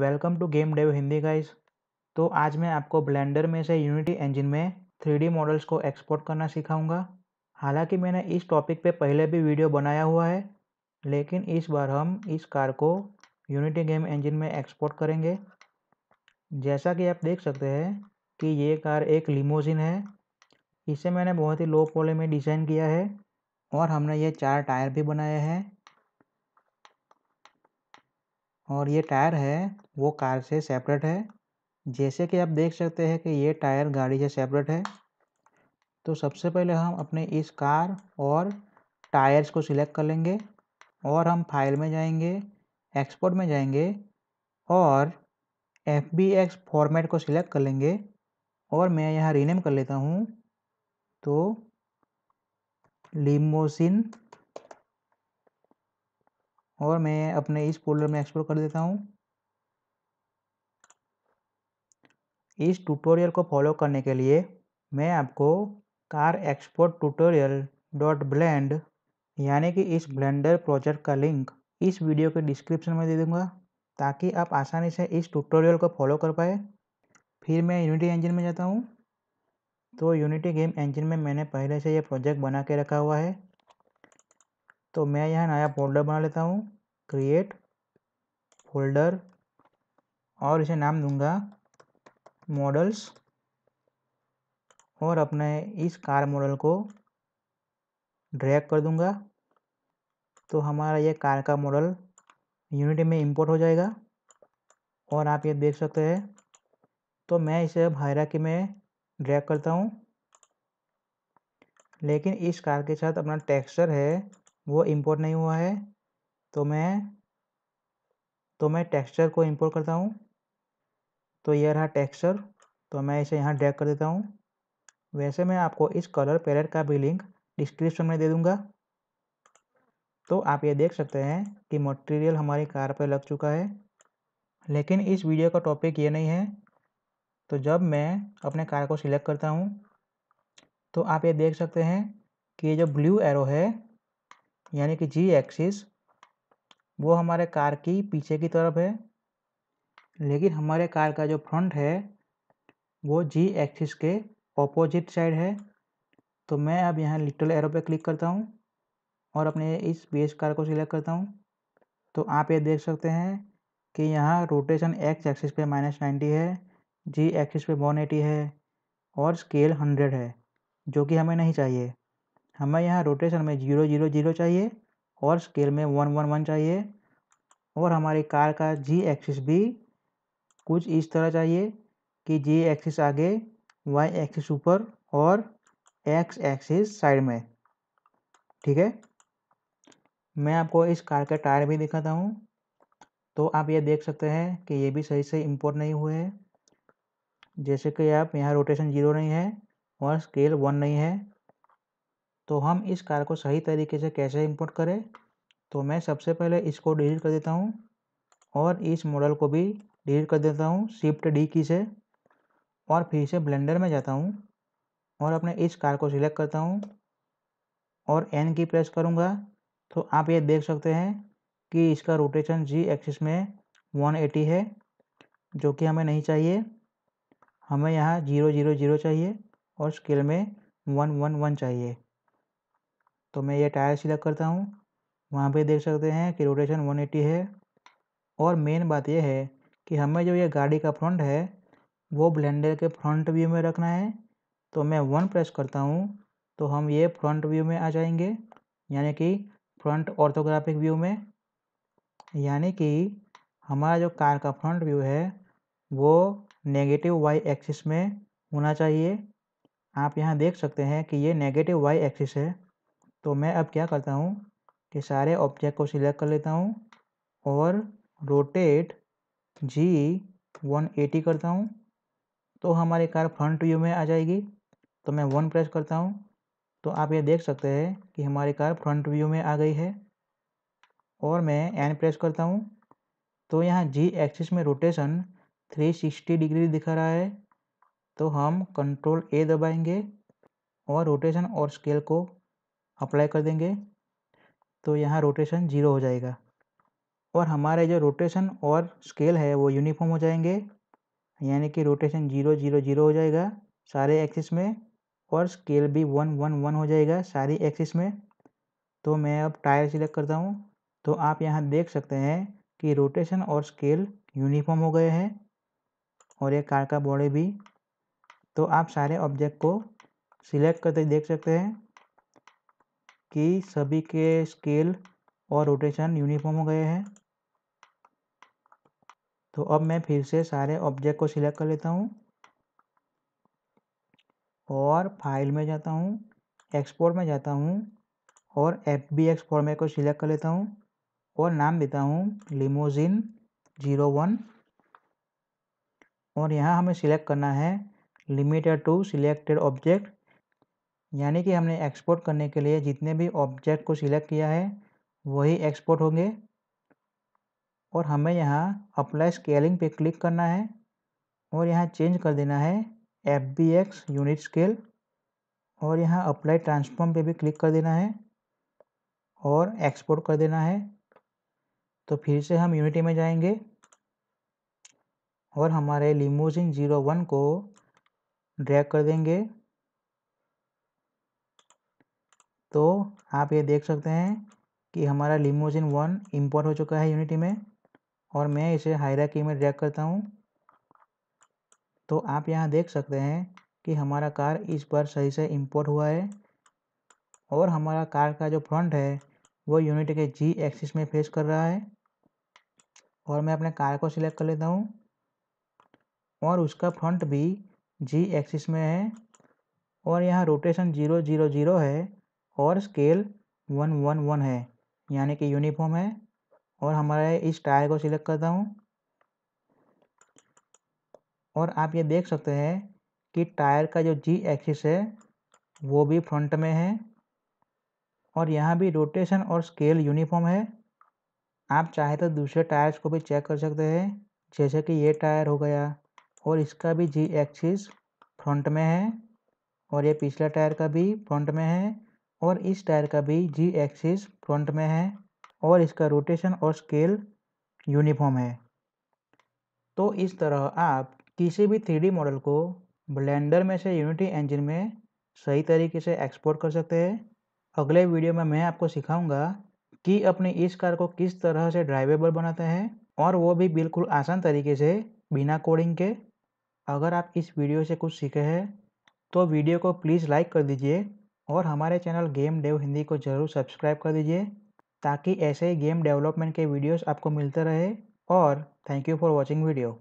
welcome to game dev Hindi guys तो आज मैं आपको ब्लेंडर में से यूनिटी इंजन में थ्री मॉडल्स को एक्सपोर्ट करना सिखाऊंगा हालांकि मैंने इस टॉपिक पे पहले भी वीडियो बनाया हुआ है लेकिन इस बार हम इस कार को यूनिटी गेम इंजन में एक्सपोर्ट करेंगे जैसा कि आप देख सकते हैं कि ये कार एक लिमोजिन है इसे मैंने बहुत ही लो पोले में डिज़ाइन किया है और हमने ये चार टायर भी बनाए हैं और ये टायर है वो कार से सेपरेट है जैसे कि आप देख सकते हैं कि ये टायर गाड़ी से सेपरेट है तो सबसे पहले हम अपने इस कार और टायर्स को सिलेक्ट कर लेंगे और हम फाइल में जाएंगे एक्सपोर्ट में जाएंगे और एफ बी एक्स फॉर्मेट को सिलेक्ट कर लेंगे और मैं यहाँ रीनेम कर लेता हूँ तो लिमोसिन और मैं अपने इस फोल्डर में एक्सप्लोर कर देता हूँ इस ट्यूटोरियल को फॉलो करने के लिए मैं आपको car export tutorial dot blend यानी कि इस ब्लेंडर प्रोजेक्ट का लिंक इस वीडियो के डिस्क्रिप्शन में दे दूँगा ताकि आप आसानी से इस ट्यूटोरियल को फॉलो कर पाए फिर मैं यूनिटी इंजन में जाता हूँ तो यूनिटी गेम इंजन में मैंने पहले से ये प्रोजेक्ट बना के रखा हुआ है तो मैं यहाँ नया फोल्डर बना लेता हूँ क्रिएट फोल्डर और इसे नाम दूंगा मॉडल्स और अपने इस कार मॉडल को ड्रैग कर दूंगा तो हमारा ये कार का मॉडल यूनिटी में इंपोर्ट हो जाएगा और आप ये देख सकते हैं तो मैं इसे अब हायराकी में ड्रैग करता हूँ लेकिन इस कार के साथ अपना टेक्सचर है वो इंपोर्ट नहीं हुआ है तो मैं तो मैं टेक्सचर को इंपोर्ट करता हूँ तो यह रहा टेक्सचर तो मैं इसे यहाँ ड्रैग कर देता हूँ वैसे मैं आपको इस कलर पैलेट का भी लिंक डिस्क्रिप्शन में दे दूँगा तो आप ये देख सकते हैं कि मटेरियल हमारी कार पर लग चुका है लेकिन इस वीडियो का टॉपिक ये नहीं है तो जब मैं अपने कार को सिलेक्ट करता हूँ तो आप ये देख सकते हैं कि ये जो ब्लू एरो है यानी कि जी एक्सिस वो हमारे कार की पीछे की तरफ है लेकिन हमारे कार का जो फ्रंट है वो जी एक्सिस के ऑपोजिट साइड है तो मैं अब यहाँ लिटल एरो पे क्लिक करता हूँ और अपने इस बेस कार को सिलेक्ट करता हूँ तो आप ये देख सकते हैं कि यहाँ रोटेशन एक्स एक्सिस पे माइनस नाइन्टी है जी एक्सिस पे वन एटी है और स्केल हंड्रेड है जो कि हमें नहीं चाहिए हमें यहाँ रोटेशन में जीरो जीरो जीरो चाहिए और स्केल में वन वन वन चाहिए और हमारी कार का जी एक्सिस भी कुछ इस तरह चाहिए कि जी एक्सिस आगे वाई एक्सिस ऊपर और एक्स एक्सिस साइड में ठीक है मैं आपको इस कार का टायर भी दिखाता हूँ तो आप ये देख सकते हैं कि ये भी सही से इम्पोर्ट नहीं हुए हैं जैसे कि आप यहाँ रोटेशन जीरो नहीं है और स्केल वन नहीं है तो हम इस कार को सही तरीके से कैसे इंपोर्ट करें तो मैं सबसे पहले इसको डिलीट कर देता हूँ और इस मॉडल को भी डिलीट कर देता हूँ शिफ्ट डी की से और फिर से ब्लेंडर में जाता हूँ और अपने इस कार को सिलेक्ट करता हूँ और एन की प्रेस करूँगा तो आप ये देख सकते हैं कि इसका रोटेशन जी एक्सिस में 180 है जो कि हमें नहीं चाहिए हमें यहाँ जीरो जीरो जीरो चाहिए और स्केल में वन वन वन चाहिए तो मैं ये टायर सिलेक्ट करता हूँ वहाँ पे देख सकते हैं कि रोटेशन 180 है और मेन बात यह है कि हमें जो ये गाड़ी का फ्रंट है वो ब्लेंडर के फ्रंट व्यू में रखना है तो मैं वन प्रेस करता हूँ तो हम ये फ्रंट व्यू में आ जाएंगे यानी कि फ्रंट ऑर्थोग्राफिक व्यू में यानी कि हमारा जो कार का फ्रंट व्यू है वो नेगेटिव वाई एक्सिस में होना चाहिए आप यहाँ देख सकते हैं कि ये नेगेटिव वाई एक्सिस है तो मैं अब क्या करता हूँ कि सारे ऑब्जेक्ट को सिलेक्ट कर लेता हूँ और रोटेट जी 180 करता हूँ तो हमारी कार फ्रंट व्यू में आ जाएगी तो मैं वन प्रेस करता हूँ तो आप ये देख सकते हैं कि हमारी कार फ्रंट व्यू में आ गई है और मैं एन प्रेस करता हूँ तो यहाँ जी एक्सिस में रोटेशन 360 डिग्री दिखा रहा है तो हम कंट्रोल ए दबाएंगे और रोटेशन और स्केल को अप्लाई कर देंगे तो यहाँ रोटेशन ज़ीरो हो जाएगा और हमारे जो रोटेशन और स्केल है वो यूनिफॉर्म हो जाएंगे यानी कि रोटेशन जीरो जीरो जीरो हो जाएगा सारे एक्सिस में और स्केल भी वन वन वन हो जाएगा सारी एक्सिस में तो मैं अब टायर सिलेक्ट करता हूँ तो आप यहाँ देख सकते हैं कि रोटेशन और स्केल यूनिफॉर्म हो गए हैं और ये कार का बॉडी भी तो आप सारे ऑब्जेक्ट को सिलेक्ट करते देख सकते हैं कि सभी के स्केल और रोटेशन यूनिफॉर्म हो गए हैं तो अब मैं फिर से सारे ऑब्जेक्ट को सिलेक्ट कर लेता हूँ और फाइल में जाता हूँ एक्सपोर्ट में जाता हूँ और एफ बी एक्स फॉर्मेट को सिलेक्ट कर लेता हूँ और नाम देता हूँ लिमोजिन जीरो वन और यहाँ हमें सिलेक्ट करना है लिमिटेड टू सिलेक्टेड ऑब्जेक्ट यानी कि हमने एक्सपोर्ट करने के लिए जितने भी ऑब्जेक्ट को सिलेक्ट किया है वही एक्सपोर्ट होंगे और हमें यहाँ अप्लाई स्केलिंग पे क्लिक करना है और यहाँ चेंज कर देना है F B X unit scale और यहाँ अप्लाई ट्रांसफॉर्म पे भी क्लिक कर देना है और एक्सपोर्ट कर देना है तो फिर से हम यूनिटी में जाएंगे और हमारे लिमोजिन जीरो वन को ड्रैग कर देंगे तो आप ये देख सकते हैं कि हमारा लिमोजिन वन इम्पोर्ट हो चुका है यूनिटी में और मैं इसे हायराकी में ड्रैग करता हूँ तो आप यहाँ देख सकते हैं कि हमारा कार इस पर सही से इम्पोर्ट हुआ है और हमारा कार का जो फ्रंट है वो यूनिट के जी एक्सिस में फेस कर रहा है और मैं अपने कार को सिलेक्ट कर लेता हूँ और उसका फ्रंट भी जी एक्सिस में है और यहाँ रोटेशन जीरो जीरो जीरो है और स्केल वन वन वन है यानी कि यूनिफॉर्म है और हमारे इस टायर को सिलेक्ट करता हूँ और आप ये देख सकते हैं कि टायर का जो जी एक्सिस है वो भी फ्रंट में है और यहाँ भी रोटेशन और स्केल यूनिफॉर्म है आप चाहे तो दूसरे टायर्स को भी चेक कर सकते हैं जैसे कि ये टायर हो गया और इसका भी जी एक्सिस फ्रंट में है और ये पिछला टायर का भी फ्रंट में है और इस टायर का भी जी एक्सिस फ्रंट में है और इसका रोटेशन और स्केल यूनिफॉर्म है तो इस तरह आप किसी भी थ्री मॉडल को ब्लेंडर में से यूनिटी इंजन में सही तरीके से एक्सपोर्ट कर सकते हैं अगले वीडियो में मैं आपको सिखाऊंगा कि अपनी इस कार को किस तरह से ड्राइवेबल बनाते हैं और वो भी बिल्कुल आसान तरीके से बिना कोडिंग के अगर आप इस वीडियो से कुछ सीखे हैं तो वीडियो को प्लीज़ लाइक कर दीजिए और हमारे चैनल गेम डेव हिंदी को ज़रूर सब्सक्राइब कर दीजिए ताकि ऐसे ही गेम डेवलपमेंट के वीडियोस आपको मिलते रहे और thank you for watching video